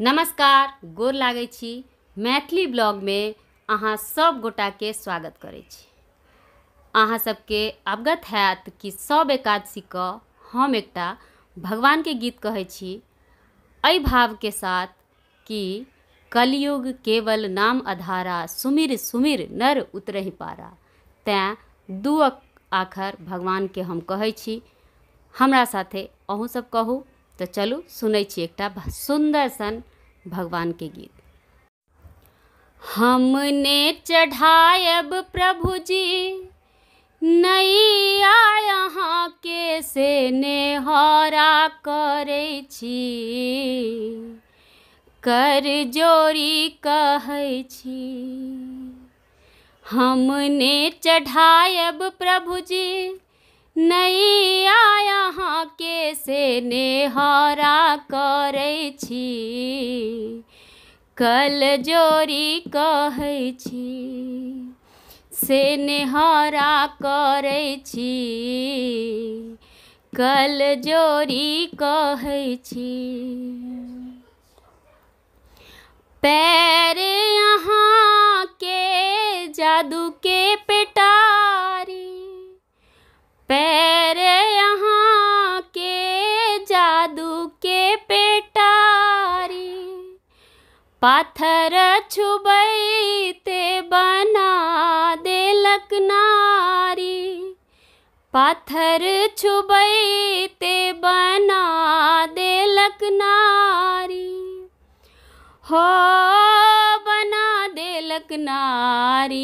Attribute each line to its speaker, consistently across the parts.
Speaker 1: नमस्कार गोर लागे छी मैथिली में अहाँ सब के स्वागत करे छी अहाँ सबके अवगत हैत कि सब क हम एक भगवान के गीत कहे छी भाव के साथ कि कलयुग केवल नाम अधारा सुमिर सुमिर नर उतर ही पारा तैं दू आखर के हम कहे छी हमरा साथे अहूँ सब कहू तो चलू सुनै छी सुंदर सन सन के गीत हमने चढ़ायब प्रभु जी नैया यहाँ के से नेहरा करै छी कर जोरी कहै छी हमने चढ़ायब प्रभु जी नैया यहाँ के से नेहरा कर कल जोड़ी कह से नेहरा कर कल जोड़ी कह पैर यहाँ के जादू के पे पाथर छुबैते बना देलक नारी पाथर छुबैते बना देलक नारी हो बना देलक नारी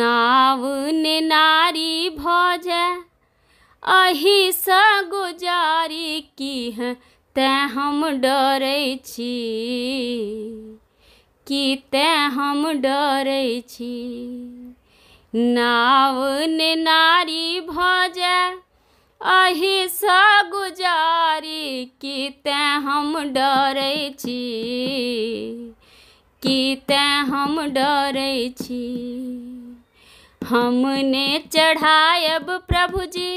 Speaker 1: नाव ने नारी भोज अही स गुजारी की है तेँ हम डर कि तेँ हम डर नाव ने नारी भज अही सा गुजारी कि तेँ हम डर कि तेँ हम डर हमने चढ़ायब प्रभुजी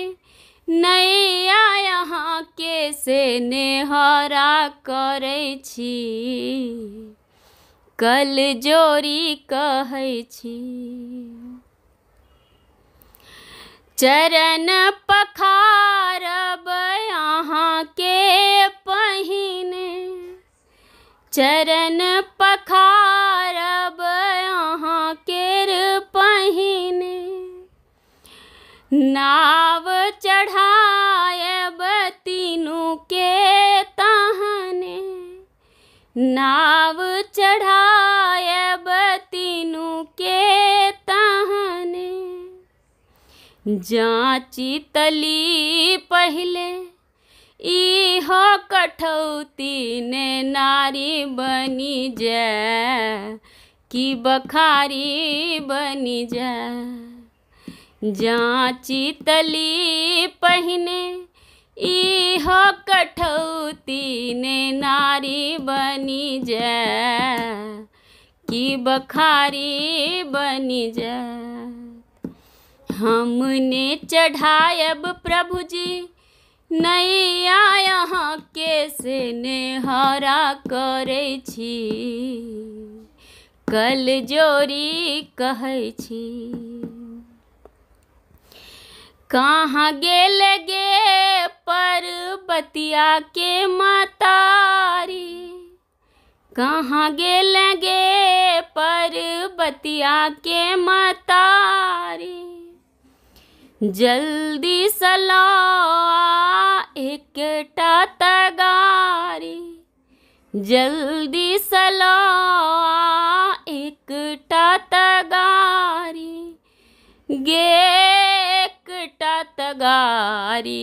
Speaker 1: नैया यहाँ के से नेहरा कर कल जोरी कह चरण पखारब यहाँ के पहिने चरण पखारब यहाँ के पहिने ना नाव चढ़ाए बतीनु के तहने जांची तली पहले इहो कठौती ने नारी बनी जाए कि बखारी बनी जाए जांची तली पहने इहो कठौती ने नारी बनी जा की बखारी बनी जा हमने चढ़ायब प्रभु जी नैया यहाँ के से नेहरा करे छी कल जोरी कहे छी कहाँ गेल गे बतिया के मतारी कहाँ गेलेंगे पर्वतिया के मतारी जल्दी सला एक तगारी जल्दी सला एक तगारी गे जगारी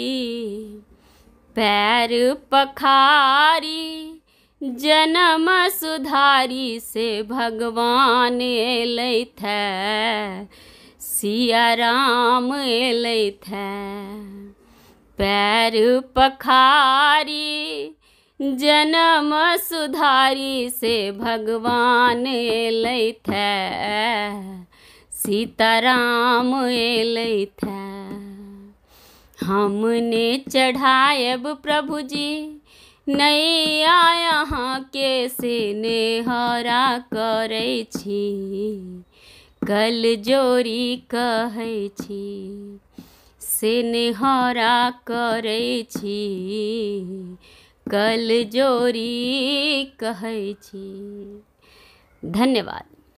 Speaker 1: पैर पखारी जन्म सुधारी से भगवान थे सिया राम थे पैर पखारी जन्म सुधारी से भगवान थे सीताराम थे हमने चढ़ायब प्रभु जी नैया यहाँ के स्नेहरा कर छी कल जोरी कह छी स्नेहरा कर कल जोरी कह धन्यवाद